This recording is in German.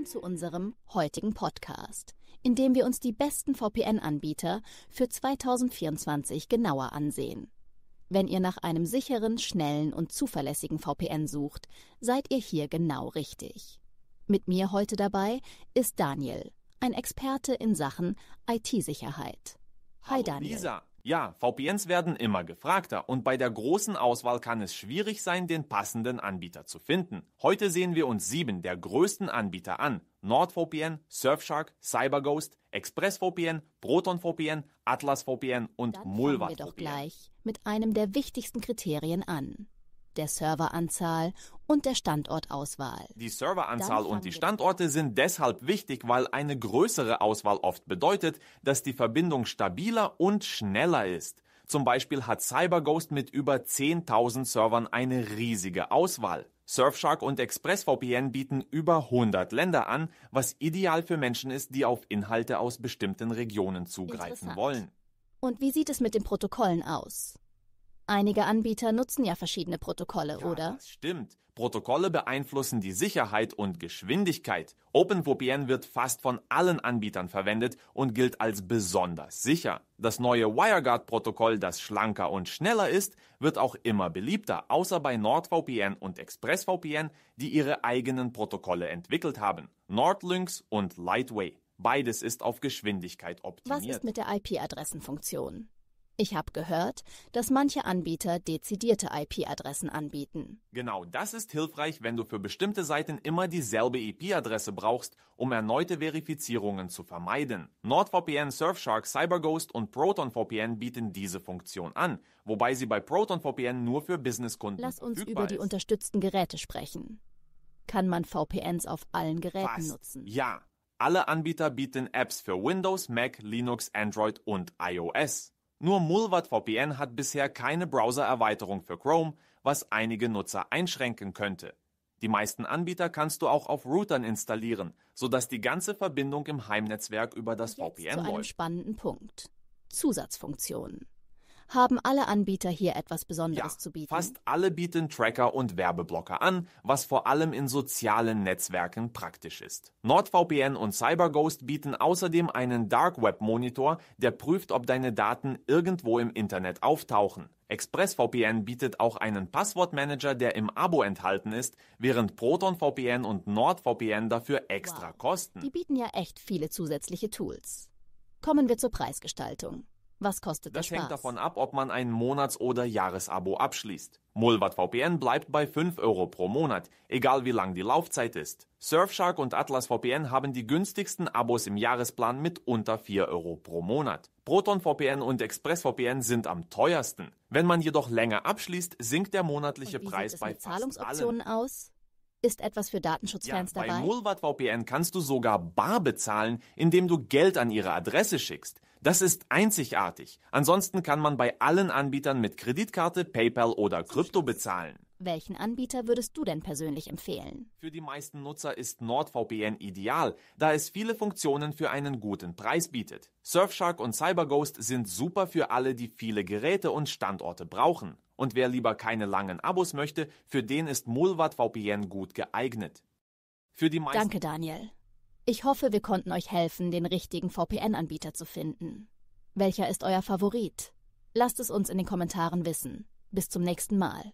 willkommen zu unserem heutigen Podcast, in dem wir uns die besten VPN-Anbieter für 2024 genauer ansehen. Wenn ihr nach einem sicheren, schnellen und zuverlässigen VPN sucht, seid ihr hier genau richtig. Mit mir heute dabei ist Daniel, ein Experte in Sachen IT-Sicherheit. Hi Hallo Daniel. Lisa. Ja, VPNs werden immer gefragter und bei der großen Auswahl kann es schwierig sein, den passenden Anbieter zu finden. Heute sehen wir uns sieben der größten Anbieter an. NordVPN, Surfshark, CyberGhost, ExpressVPN, ProtonVPN, AtlasVPN und MulwaVPN. Fangen wir doch gleich mit einem der wichtigsten Kriterien an der Serveranzahl und der Standortauswahl. Die Serveranzahl und die Standorte sind deshalb wichtig, weil eine größere Auswahl oft bedeutet, dass die Verbindung stabiler und schneller ist. Zum Beispiel hat CyberGhost mit über 10.000 Servern eine riesige Auswahl. Surfshark und ExpressVPN bieten über 100 Länder an, was ideal für Menschen ist, die auf Inhalte aus bestimmten Regionen zugreifen wollen. Und wie sieht es mit den Protokollen aus? Einige Anbieter nutzen ja verschiedene Protokolle, ja, oder? Das stimmt. Protokolle beeinflussen die Sicherheit und Geschwindigkeit. OpenVPN wird fast von allen Anbietern verwendet und gilt als besonders sicher. Das neue WireGuard-Protokoll, das schlanker und schneller ist, wird auch immer beliebter, außer bei NordVPN und ExpressVPN, die ihre eigenen Protokolle entwickelt haben. Nordlynx und Lightway. Beides ist auf Geschwindigkeit optimiert. Was ist mit der IP-Adressenfunktion? Ich habe gehört, dass manche Anbieter dezidierte IP-Adressen anbieten. Genau, das ist hilfreich, wenn du für bestimmte Seiten immer dieselbe IP-Adresse brauchst, um erneute Verifizierungen zu vermeiden. NordVPN, Surfshark, CyberGhost und ProtonVPN bieten diese Funktion an, wobei sie bei ProtonVPN nur für Businesskunden Lass uns über die unterstützten Geräte sprechen. Kann man VPNs auf allen Geräten Fast. nutzen? Ja. Alle Anbieter bieten Apps für Windows, Mac, Linux, Android und iOS. Nur MulWat-VPN hat bisher keine Browser-Erweiterung für Chrome, was einige Nutzer einschränken könnte. Die meisten Anbieter kannst du auch auf Routern installieren, sodass die ganze Verbindung im Heimnetzwerk über das Jetzt VPN zu läuft. Zu einem spannenden Punkt. Zusatzfunktionen haben alle Anbieter hier etwas Besonderes ja, zu bieten. Fast alle bieten Tracker und Werbeblocker an, was vor allem in sozialen Netzwerken praktisch ist. NordVPN und CyberGhost bieten außerdem einen Dark Web Monitor, der prüft, ob deine Daten irgendwo im Internet auftauchen. ExpressVPN bietet auch einen Passwortmanager, der im Abo enthalten ist, während ProtonVPN und NordVPN dafür extra wow. kosten. Die bieten ja echt viele zusätzliche Tools. Kommen wir zur Preisgestaltung. Was kostet das der Das hängt davon ab, ob man ein Monats- oder Jahresabo abschließt. Mullvad VPN bleibt bei 5 Euro pro Monat, egal wie lang die Laufzeit ist. Surfshark und Atlas VPN haben die günstigsten Abos im Jahresplan mit unter 4 Euro pro Monat. Proton VPN und Express VPN sind am teuersten. Wenn man jedoch länger abschließt, sinkt der monatliche und wie Preis sieht es bei mit fast allen. aus? Ist etwas für Datenschutzfans ja, dabei? Bei Mulvat VPN kannst du sogar bar bezahlen, indem du Geld an ihre Adresse schickst. Das ist einzigartig. Ansonsten kann man bei allen Anbietern mit Kreditkarte, PayPal oder Krypto bezahlen. Welchen Anbieter würdest du denn persönlich empfehlen? Für die meisten Nutzer ist NordVPN ideal, da es viele Funktionen für einen guten Preis bietet. Surfshark und CyberGhost sind super für alle, die viele Geräte und Standorte brauchen. Und wer lieber keine langen Abos möchte, für den ist Mulvat VPN gut geeignet. Danke, Daniel. Ich hoffe, wir konnten euch helfen, den richtigen VPN-Anbieter zu finden. Welcher ist euer Favorit? Lasst es uns in den Kommentaren wissen. Bis zum nächsten Mal.